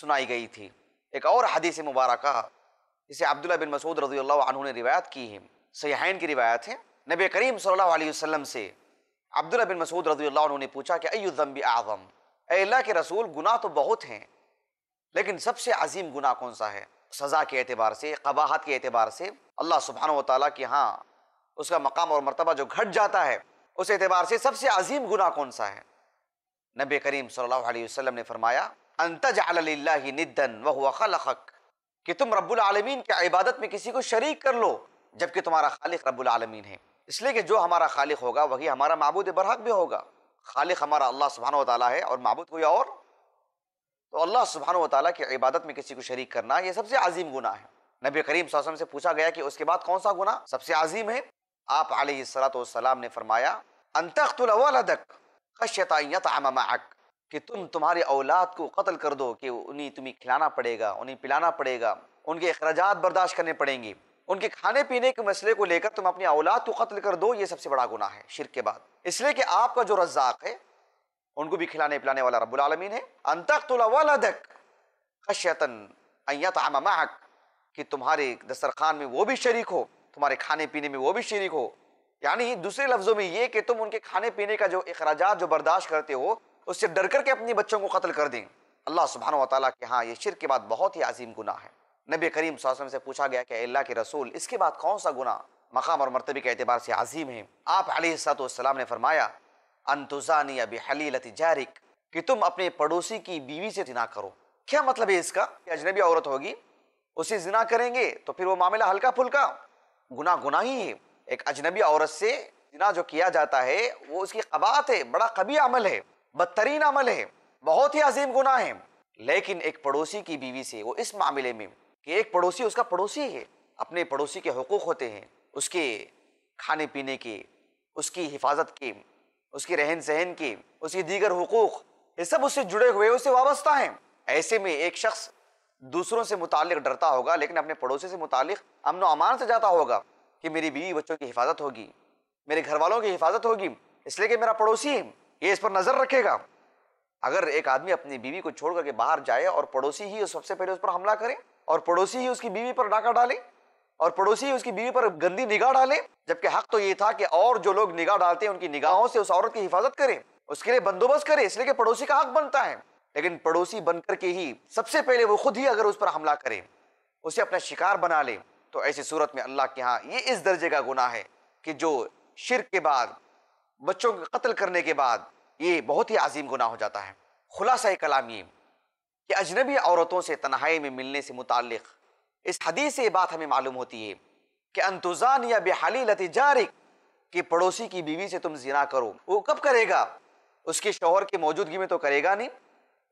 سنائی گئی تھی ایک اور حدیث مبارکہ جسے عبداللہ بن مسعود رضی اللہ عنہ نے روایت کی ہے سیاحین کی روایت ہے نبی کریم صلی اللہ علیہ وسلم سے عبداللہ بن مسعود رضی اللہ عنہ نے پوچھا کہ ایو اعظم اے اللہ کے رسول گناہ تو بہت ہیں لیکن سب سے عظیم گناہ کون سا ہے سزا کے اعتبار سے قباحت کے اعتبار سے اللہ سبحانہ و تعالیٰ کہ ہاں اس کا مقام اور مرتبہ جو گھٹ جاتا ہے اس اعتبار سے سب سے عظیم گناہ کون سا ہے نبی کریم صلی اللہ علیہ وسلم نے فرمایا کہ تم رب العالمین کے عبادت میں کسی کو شریک کر لو جبکہ تمہارا خالق رب العالمین ہے اس لیے کہ جو ہمارا خالق ہوگا وہی ہمارا معبود برحق بھی ہوگا خالق ہمارا اللہ سبحانہ و تعالیٰ ہے اور معبود کوئی اور تو اللہ سبحانہ و تعالیٰ کی عبادت میں کسی کو شریک کرنا یہ سب سے عظیم گناہ ہے نبی کریم صلی اللہ علیہ وسلم سے پوچھا گیا کہ اس کے بعد کون سا گناہ سب سے عظیم ہے آپ علیہ السلام والسلام نے فرمایا کہ تم تمہارے اولاد کو قتل کر دو کہ انہیں تمہیں کھلانا پڑے گا انہیں پلانا پڑے گا ان کے اخراجات برداشت کرنے پڑیں گے ان کے کھانے پینے کے مسئلے کو لے کر تم اپنی اولاد کو قتل کر دو یہ سب سے بڑا گناہ ہے شرک کے بعد اس لیے کہ آپ کا جو رزاق ہے ان کو بھی کھلانے پلانے والا رب العالمین ہے خشیتن کہ تمہارے دسترخوان میں وہ بھی شریک ہو تمہارے کھانے پینے میں وہ بھی شریک ہو یعنی دوسرے لفظوں میں یہ کہ تم ان کے کھانے پینے کا جو اخراجات جو برداشت کرتے ہو اس سے ڈر کر کے اپنے بچوں کو قتل کر دیں اللہ سبحانہ و تعالیٰ کہ ہاں یہ شرک کے بعد بہت ہی عظیم گناہ ہے نبی کریم صلی اللہ علیہ وسلم سے پوچھا گیا کہ اللہ کے رسول اس کے بعد کون سا گناہ مقام اور مرتبی کے اعتبار سے عظیم ہے آپ علیہ الساۃ والسلام السلام نے فرمایا انتظانی جارک کہ تم اپنے پڑوسی کی بیوی سے جنا کرو کیا مطلب ہے اس کا کہ اجنبی عورت ہوگی اسے زنا کریں گے تو پھر وہ معاملہ ہلکا پھلکا گناہ گناہ ہی ہے ایک اجنبی عورت سے زنا جو کیا جاتا ہے وہ اس کی قباعت ہے بڑا قبی عمل ہے بدترین عمل ہے بہت ہی عظیم گناہ ہے لیکن ایک پڑوسی کی بیوی سے وہ اس معاملے میں کہ ایک پڑوسی اس کا پڑوسی ہے اپنے پڑوسی کے حقوق ہوتے ہیں اس کے کھانے پینے کے اس کی حفاظت کے اس کی رہن سہن کے اس کی دیگر حقوق یہ سب اس سے جڑے ہوئے اس سے وابستہ ہیں ایسے میں ایک شخص دوسروں سے متعلق ڈرتا ہوگا لیکن اپنے پڑوسی سے متعلق امن و امان سے جاتا ہوگا کہ میری بیوی بچوں کی حفاظت ہوگی میرے گھر والوں کی حفاظت ہوگی اس لیے کہ میرا پڑوسی ہے یہ اس پر نظر رکھے گا اگر ایک آدمی اپنی بیوی کو چھوڑ کر کے باہر جائے اور پڑوسی ہی سب سے پہلے اس اس پر پر حملہ اور پڑوسی ہی کی بیوی ڈاکہ ڈالے اور پڑوسی ہی اس کی بیوی پر گندی نگاہ ڈالے جبکہ حق تو یہ تھا کہ اور جو لوگ نگاہ ڈالتے ہیں ان کی نگاہوں سے اس عورت کی حفاظت کریں اس کے لیے بندوبست کرے اس لیے کہ پڑوسی کا حق بنتا ہے لیکن پڑوسی بن کر کے ہی سب سے پہلے وہ خود ہی اگر اس پر حملہ کرے اسے اپنا شکار بنا لے تو ایسی صورت میں اللہ کے ہاں یہ اس درجے کا گناہ ہے کہ جو شرک کے بعد بچوں کو قتل کرنے کے بعد یہ بہت ہی عظیم گناہ ہو جاتا ہے خلاصہ کلام یہ کہ اجنبی عورتوں سے تنہائی میں ملنے سے متعلق اس حدیث سے یہ بات ہمیں معلوم ہوتی ہے کہ انتظان یا بحالی جارک کہ پڑوسی کی بیوی سے تم زنا کرو وہ کب کرے گا اس کے شوہر کی موجودگی میں تو کرے گا نہیں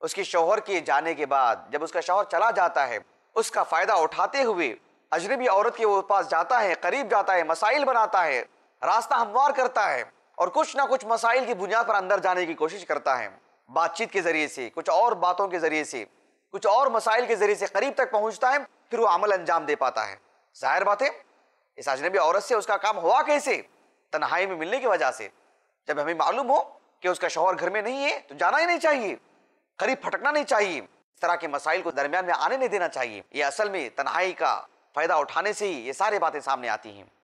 اس کے شوہر کے جانے کے بعد جب اس کا شوہر چلا جاتا ہے اس کا فائدہ اٹھاتے ہوئے اجنبی عورت کے پاس جاتا ہے قریب جاتا ہے مسائل بناتا ہے راستہ ہموار کرتا ہے اور کچھ نہ کچھ مسائل کی بنیاد پر اندر جانے کی کوشش کرتا ہے بات چیت کے ذریعے سے کچھ اور باتوں کے ذریعے سے کچھ اور مسائل کے ذریعے سے قریب تک پہنچتا ہے پھر وہ عمل انجام دے پاتا ہے ظاہر بات ہے اس اجنبی عورت سے اس کا کام ہوا کیسے تنہائی میں ملنے کی وجہ سے جب ہمیں معلوم ہو کہ اس کا شوہر گھر میں نہیں ہے تو جانا ہی نہیں چاہیے قریب پھٹکنا نہیں چاہیے اس طرح کے مسائل کو درمیان میں آنے نہیں دینا چاہیے یہ اصل میں تنہائی کا فائدہ اٹھانے سے ہی یہ سارے باتیں سامنے آتی ہیں